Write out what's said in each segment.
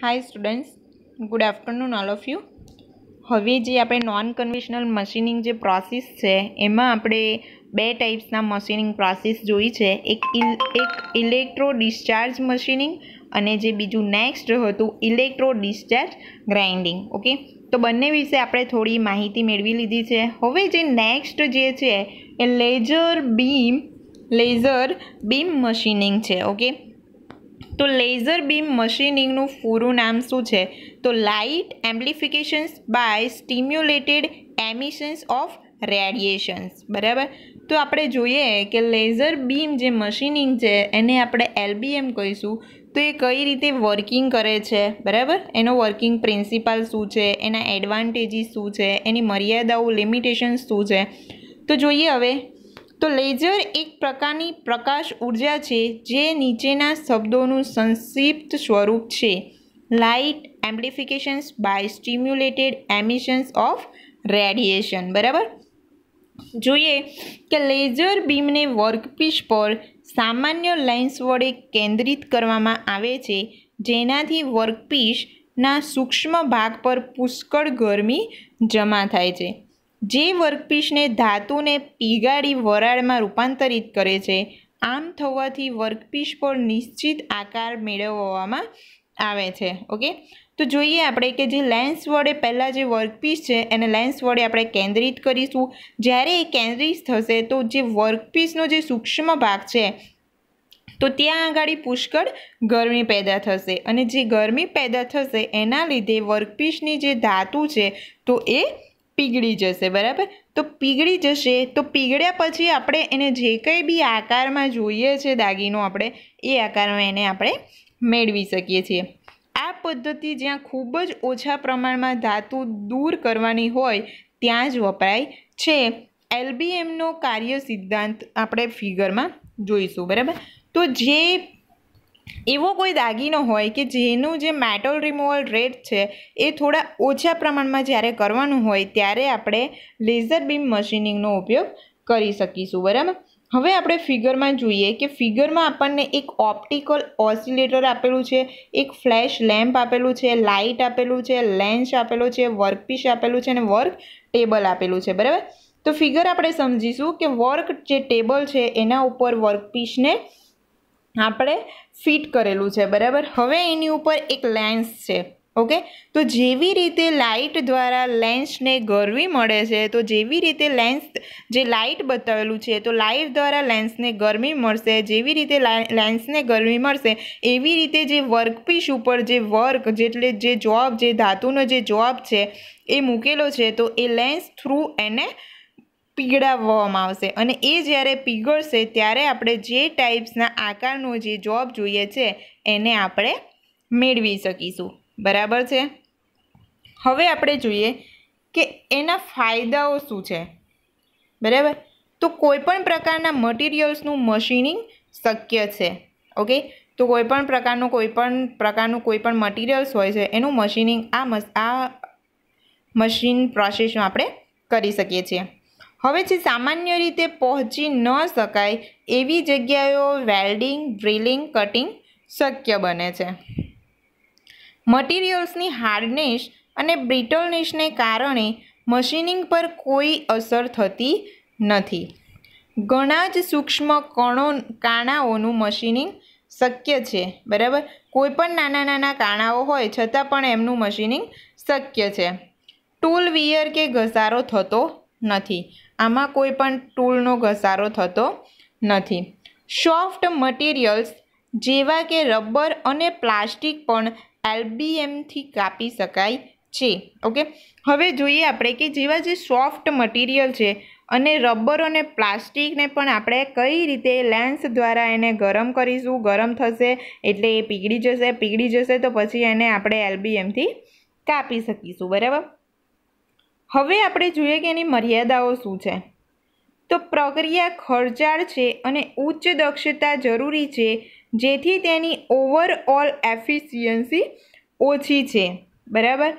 hi students good afternoon all of you હવે જે આપણે નોન કન્વેશનલ મશીનિંગ જે પ્રોસેસ છે એમાં આપણે બે ટાઈપ્સના મશીનિંગ પ્રોસેસ જોઈ છે એક એક ઇલેક્ટ્રો ડિસ્ચાર્જ મશીનિંગ અને જે બીજું નેક્સ્ટ હતું ઇલેક્ટ્રો ડિસ્ચાર્જ ગ્રાઇન્ડિંગ ઓકે તો બંને વિશે આપણે થોડી માહિતી મેળવી લીધી છે હવે જે નેક્સ્ટ જે છે એ laser beam laser beam machining છે ઓકે તો લેઝર બીમ મશીનિંગનું પૂરું નામ શું છે તો light amplifications by stimulated emissions of radiations બરાબર તો આપણે જોઈએ કે લેઝર બીમ જે મશીનિંગ છે એને આપણે એલબીએમ કહીશું તો એ કઈ રીતે વર્કિંગ કરે છે બરાબર એનો વર્કિંગ પ્રિન્સિપાલ શું છે એના એડવાન્ટેજીસ શું છે એની મર્યાદાઓ લિમિટેશન્સ શું છે તો જોઈએ હવે તો લેઝર એક પ્રકારની પ્રકાશ ઉર્જા છે જે નીચેના શબ્દોનું સંક્ષિપ્ત સ્વરૂપ છે light amplifications by stimulated emissions of radiation બરાબર જોઈએ કે લેઝર બીમને વર્કપીસ પર સામાન્ય લાઇન્સ વડે કેન્દ્રિત કરવામાં આવે છે જેનાથી વર્કપીસના સૂક્ષ્મ ભાગ પર પુષ્કળ ગરમી જમા થાય છે જે વર્કપીસને ધાતુને પીગાળી વરાળમાં રૂપાંતરિત કરે છે આમ થવાથી વર્કપીસ પર નિશ્ચિત આકાર મેળવવામાં આવે છે ઓકે તો જોઈએ આપણે કે જે લેન્સ વડે પહેલાં જે વર્કપીસ છે એને લેન્સ વડે આપણે કેન્દ્રિત કરીશું જ્યારે એ કેન્દ્રિત થશે તો જે વર્કપીસનો જે સૂક્ષ્મ ભાગ છે તો ત્યાં આગળ પુષ્કળ ગરમી પેદા થશે અને જે ગરમી પેદા થશે એના લીધે વર્કપીસની જે ધાતુ છે તો એ પીગળી જશે બરાબર તો પીગળી જશે તો પીગળ્યા પછી આપણે એને જે કંઈ બી આકારમાં જોઈએ છે દાગીનો આપણે એ આકારમાં એને આપણે મેળવી શકીએ છીએ આ પદ્ધતિ જ્યાં ખૂબ જ ઓછા પ્રમાણમાં ધાતુ દૂર કરવાની હોય ત્યાં જ વપરાય છે એલબીએમનો કાર્ય સિદ્ધાંત આપણે ફિગરમાં જોઈશું બરાબર તો જે એવો કોઈ દાગીનો હોય કે જેનું જે મેટલ રિમૂવલ રેટ છે એ થોડા ઓછા પ્રમાણમાં જ્યારે કરવાનું હોય ત્યારે આપણે લેઝર બીમ મશીનિંગનો ઉપયોગ કરી શકીશું બરાબર હવે આપણે ફિગરમાં જોઈએ કે ફિગરમાં આપણને એક ઓપ્ટિકલ ઓસિલેટર આપેલું છે એક ફ્લેશ લેમ્પ આપેલું છે લાઇટ આપેલું છે લેન્સ આપેલું છે વર્કપીસ આપેલું છે અને વર્ક ટેબલ આપેલું છે બરાબર તો ફિગર આપણે સમજીશું કે વર્ક જે ટેબલ છે એના ઉપર વર્કપીસને આપણે ફિટ કરેલું છે બરાબર હવે એની ઉપર એક લેન્સ છે ઓકે તો જેવી રીતે લાઇટ દ્વારા લેન્સને ગરમી મળે છે તો જેવી રીતે લેન્સ જે લાઇટ બતાવેલું છે તો લાઇટ દ્વારા લેન્સને ગરમી મળશે જેવી રીતે લેન્સને ગરમી મળશે એવી રીતે જે વર્કપીસ ઉપર જે વર્ક જેટલે જે જોબ જે ધાતુનો જે જોબ છે એ મૂકેલો છે તો એ લેન્સ થ્રુ એને પીગળાવવામાં આવશે અને એ જ્યારે પીગળશે ત્યારે આપણે જે ટાઈપ્સના આકારનો જે જોબ જોઈએ છે એને આપણે મેળવી શકીશું બરાબર છે હવે આપણે જોઈએ કે એના ફાયદાઓ શું છે બરાબર તો કોઈપણ પ્રકારના મટીરિયલ્સનું મશીનિંગ શક્ય છે ઓકે તો કોઈપણ પ્રકારનું કોઈપણ પ્રકારનું કોઈપણ મટીરિયલ્સ હોય છે એનું મશીનિંગ આ આ મશીન પ્રોસેસમાં આપણે કરી શકીએ છીએ હવે જે સામાન્ય રીતે પહોંચી ન શકાય એવી જગ્યાઓ વેલ્ડિંગ ડ્રિલિંગ કટિંગ શક્ય બને છે મટીરિયલ્સની હાર્ડનેસ અને બ્રિટલનેસને કારણે મશીનિંગ પર કોઈ અસર થતી નથી ઘણા જ સૂક્ષ્મ કણો કાણાઓનું મશીનિંગ શક્ય છે બરાબર કોઈ પણ નાના નાના કાણાઓ હોય છતાં પણ એમનું મશીનિંગ શક્ય છે ટૂલ વિયર કે ઘસારો થતો નથી આમાં કોઈ પણ ટૂલનો ઘસારો થતો નથી સોફ્ટ મટીરિયલ્સ જેવા કે રબર અને પ્લાસ્ટિક પણ એલબીએમથી કાપી શકાય છે ઓકે હવે જોઈએ આપણે કે જેવા જે સોફ્ટ મટીરિયલ છે અને રબર અને પ્લાસ્ટિકને પણ આપણે કઈ રીતે લેન્સ દ્વારા એને ગરમ કરીશું ગરમ થશે એટલે એ પીગળી જશે પીગળી જશે તો પછી એને આપણે એલબીએમથી કાપી શકીશું બરાબર હવે આપણે જોઈએ કે એની મર્યાદાઓ શું છે તો પ્રક્રિયા ખર્ચાળ છે અને ઉચ્ચ દક્ષતા જરૂરી છે જેથી તેની ઓવરઓલ એફિશિયન્સી ઓછી છે બરાબર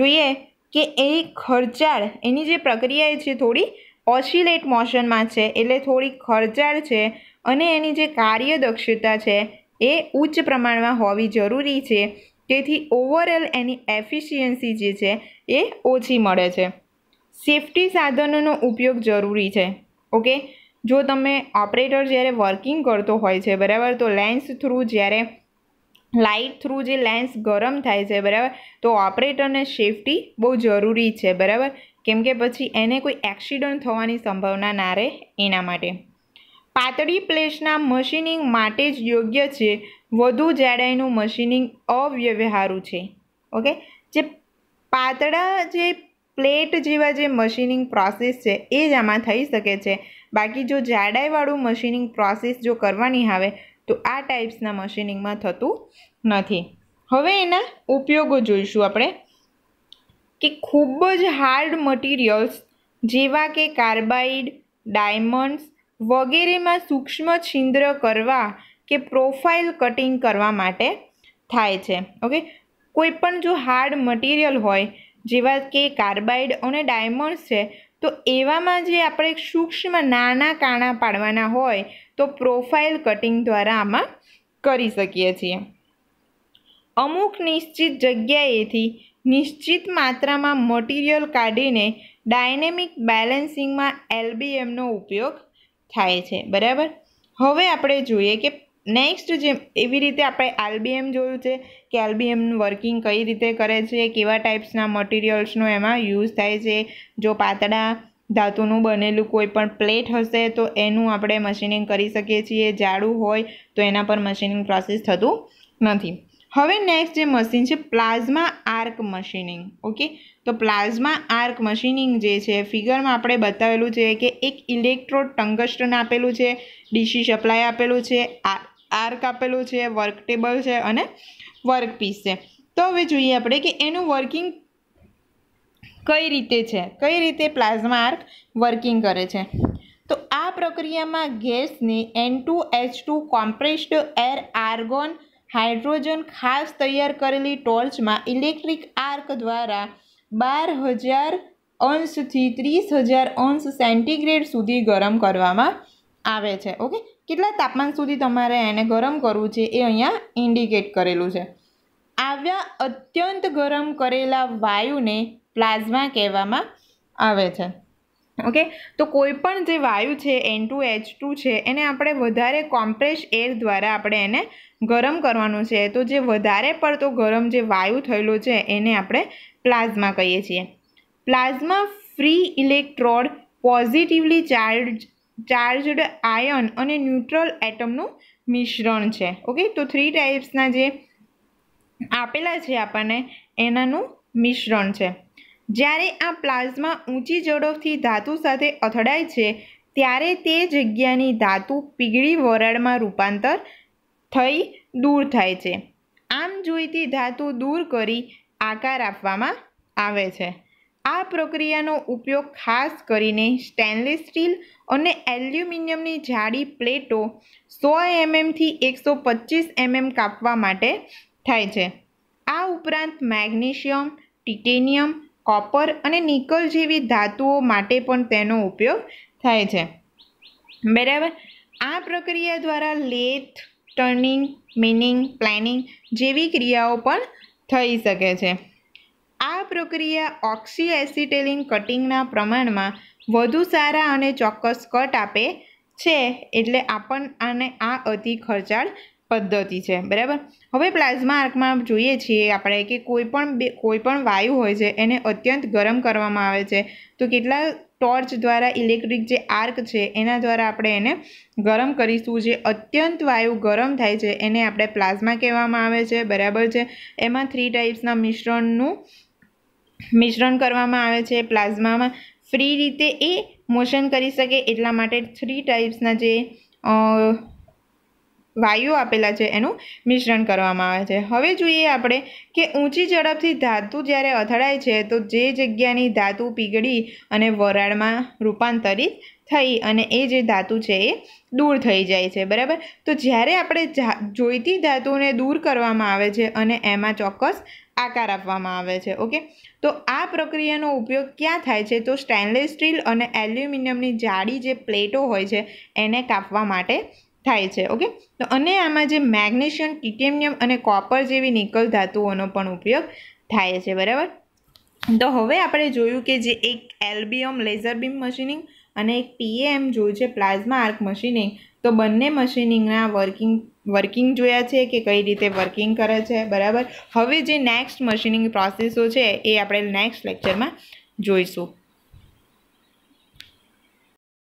જોઈએ કે એ ખર્ચાળ એની જે પ્રક્રિયા છે થોડી ઓસિલેટ મોશનમાં છે એટલે થોડી ખર્ચાળ છે અને એની જે કાર્યદક્ષતા છે એ ઉચ્ચ પ્રમાણમાં હોવી જરૂરી છે તેથી ઓવરઓલ એની એફિશિયન્સી જે છે એ ઓછી મળે છે સેફટી સાધનોનો ઉપયોગ જરૂરી છે ઓકે જો તમે ઓપરેટર જ્યારે વર્કિંગ કરતો હોય છે બરાબર તો લેન્સ થ્રુ જ્યારે લાઇટ થ્રુ જે લેન્સ ગરમ થાય છે બરાબર તો ઓપરેટરને સેફટી બહુ જરૂરી છે બરાબર કેમ કે પછી એને કોઈ એક્સિડન્ટ થવાની સંભાવના ના રહે એના માટે પાતળી પ્લેસના મશીનિંગ માટે જ યોગ્ય છે વધુ જાડાઈનું મશીનિંગ અવ્યવહારુ છે ઓકે જે પાતળા જે પ્લેટ જેવા જે મશીનિંગ પ્રોસેસ છે એ જ આમાં થઈ શકે છે બાકી જો જાડાઈવાળું મશીનિંગ પ્રોસેસ જો કરવાની આવે તો આ ટાઈપ્સના મશીનિંગમાં થતું નથી હવે એના ઉપયોગો જોઈશું આપણે કે ખૂબ જ હાર્ડ મટીરિયલ્સ જેવા કે કાર્બાઇડ ડાયમંડ્સ વગેરેમાં સૂક્ષ્મ છિદ્ર કરવા કે પ્રોફાઇલ કટિંગ કરવા માટે થાય છે ઓકે કોઈપણ જો હાર્ડ મટીરિયલ હોય જેવા કે કાર્બાઇડ અને ડાયમંડ્સ છે તો એવામાં જે આપણે સૂક્ષ્મ નાના કાણા પાડવાના હોય તો પ્રોફાઇલ કટિંગ દ્વારા આમાં કરી શકીએ છીએ અમુક નિશ્ચિત જગ્યાએથી નિશ્ચિત માત્રામાં મટીરિયલ કાઢીને ડાયનેમિક બેલેન્સિંગમાં એલબીએમનો ઉપયોગ થાય છે બરાબર હવે આપણે જોઈએ કે નેક્સ્ટ જે એવી રીતે આપણે આલબીએમ જોયું છે કે એલબીએમનું વર્કિંગ કઈ રીતે કરે છે કેવા ટાઈપ્સના મટીરિયલ્સનો એમાં યુઝ થાય છે જો પાતળા ધાતુનું બનેલું કોઈ પણ પ્લેટ હશે તો એનું આપણે મશીનિંગ કરી શકીએ છીએ જાડું હોય તો એના પર મશીનિંગ પ્રોસેસ થતું નથી હવે નેક્સ્ટ જે મશીન છે પ્લાઝમા આર્ક મશીનિંગ ઓકે તો પ્લાઝમા આર્ક મશીનિંગ જે છે ફિગરમાં આપણે બતાવેલું છે કે એક ઇલેક્ટ્રો ટંગસ્ટન આપેલું છે ડીસી સપ્લાય આપેલું છે આ આર્ક આપેલું છે વર્ક ટેબલ છે અને વર્ક પીસ છે તો હવે જોઈએ આપણે કે એનું વર્કિંગ કઈ રીતે છે કઈ રીતે પ્લાઝમા આર્ક વર્કિંગ કરે છે તો આ પ્રક્રિયામાં ગેસને N two H two compressed air argon hydrogen ખાસ તૈયાર કરેલી ટોર્ચમાં ઇલેક્ટ્રિક આર્ક દ્વારા બાર હજાર અંશથી ત્રીસ હજાર અંશ સેન્ટીગ્રેડ સુધી ગરમ કરવામાં આવે છે ઓકે કેટલા તાપમાન સુધી તમારે એને ગરમ કરવું છે એ અહીંયા ઇન્ડિકેટ કરેલું છે આવ્યા અત્યંત ગરમ કરેલા વાયુને પ્લાઝમા કહેવામાં આવે છે ઓકે તો કોઈ પણ જે વાયુ છે એન ટુ એચ ટુ છે એને આપણે વધારે કોમ્પ્રેસ એર દ્વારા આપણે એને ગરમ કરવાનું છે તો જે વધારે પડતો ગરમ જે વાયુ થયેલો છે એને આપણે પ્લાઝમા કહીએ છીએ plasma free electrode positively charge charged ion અને ન્યુટ્રલ એટમનું મિશ્રણ છે ઓકે તો થ્રી ટાઈપ્સના જે આપેલા છે આપણને એનાનું મિશ્રણ છે જ્યારે આ પ્લાઝમા ઊંચી ઝડપથી ધાતુ સાથે અથડાય છે ત્યારે તે જગ્યાની ધાતુ પીગળી વરાળમાં રૂપાંતર થઈ દૂર થાય છે આમ જોઈતી ધાતુ દૂર કરી આકાર આપવામાં આવે છે આ પ્રક્રિયાનો ઉપયોગ ખાસ કરીને સ્ટેનલેસ સ્ટીલ અને એલ્યુમિનિયમની જાડી પ્લેટો સો એમએમથી એકસો પચીસ એમએમ કાપવા માટે થાય છે આ ઉપરાંત મેગ્નેશિયમ ટિટેનિયમ કોપર અને નિકલ જેવી ધાતુઓ માટે પણ તેનો ઉપયોગ થાય છે બરાબર આ પ્રક્રિયા દ્વારા લેથ ટર્નિંગ મિનિંગ પ્લેનિંગ જેવી ક્રિયાઓ પણ થઈ શકે છે આ પ્રક્રિયા ઓક્સીએસિટેલિન કટિંગના પ્રમાણમાં વધુ સારા અને ચોક્કસ કટ આપે છે એટલે આપણ આને આ અતિ ખર્ચાળ પદ્ધતિ છે બરાબર હવે પ્લાઝ્મા આર્કમાં જોઈએ છીએ આપણે કે કોઈપણ બે કોઈપણ વાયુ હોય છે એને અત્યંત ગરમ કરવામાં આવે છે તો કેટલા ટોર્ચ દ્વારા ઇલેક્ટ્રિક જે આર્ક છે એના દ્વારા આપણે એને ગરમ કરીશું જે અત્યંત વાયુ ગરમ થાય છે એને આપણે પ્લાઝમા કહેવામાં આવે છે બરાબર છે એમાં થ્રી ટાઈપ્સના મિશ્રણનું મિશ્રણ કરવામાં આવે છે પ્લાઝમામાં ફ્રી રીતે એ મોશન કરી શકે એટલા માટે થ્રી ટાઈપ્સના જે વાયુ આપેલા છે એનું મિશ્રણ કરવામાં આવે છે હવે જોઈએ આપણે કે ઊંચી ઝડપથી ધાતુ જ્યારે અથડાય છે તો જે જગ્યાની ધાતુ પીગળી અને વરાળમાં રૂપાંતરિત થઈ અને એ જે ધાતુ છે એ દૂર થઈ જાય છે બરાબર તો જ્યારે આપણે જોઈતી ધાતુને દૂર કરવામાં આવે છે અને એમાં ચોક્કસ આકાર આપવામાં આવે છે ઓકે તો આ પ્રક્રિયાનો ઉપયોગ ક્યાં થાય છે તો સ્ટેનલેસ સ્ટીલ અને એલ્યુમિનિયમની જાડી જે પ્લેટો હોય છે એને કાપવા માટે થાય છે ઓકે તો અને આમાં જે મેગ્નેશિયમ ટિટેમિયમ અને કોપર જેવી નિકલ ધાતુઓનો પણ ઉપયોગ થાય છે બરાબર તો હવે આપણે જોયું કે જે એક એલ્બિયમ લેઝર બીમ મશીનિંગ અને એક પીએએમ જોયું છે પ્લાઝમા આર્ક મશીનિંગ તો બંને મશીનિંગના વર્કિંગ વર્કિંગ જોયા છે કે કઈ રીતે વર્કિંગ કરે છે બરાબર હવે જે નેક્સ્ટ મશીનિંગ પ્રોસેસો છે એ આપણે નેક્સ્ટ લેક્ચરમાં જોઈશું